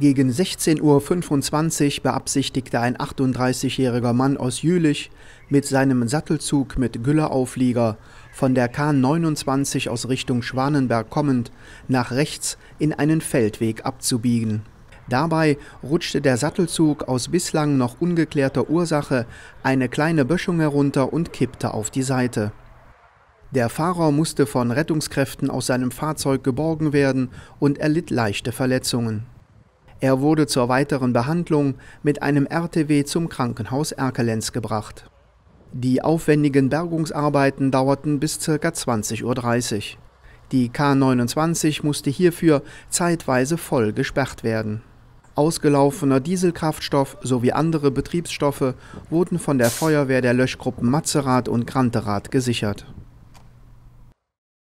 Gegen 16.25 Uhr beabsichtigte ein 38-jähriger Mann aus Jülich mit seinem Sattelzug mit Gülleauflieger von der K29 aus Richtung Schwanenberg kommend nach rechts in einen Feldweg abzubiegen. Dabei rutschte der Sattelzug aus bislang noch ungeklärter Ursache eine kleine Böschung herunter und kippte auf die Seite. Der Fahrer musste von Rettungskräften aus seinem Fahrzeug geborgen werden und erlitt leichte Verletzungen. Er wurde zur weiteren Behandlung mit einem RTW zum Krankenhaus Erkelenz gebracht. Die aufwendigen Bergungsarbeiten dauerten bis ca. 20.30 Uhr. Die K29 musste hierfür zeitweise voll gesperrt werden. Ausgelaufener Dieselkraftstoff sowie andere Betriebsstoffe wurden von der Feuerwehr der Löschgruppen Matzerath und Granterath gesichert.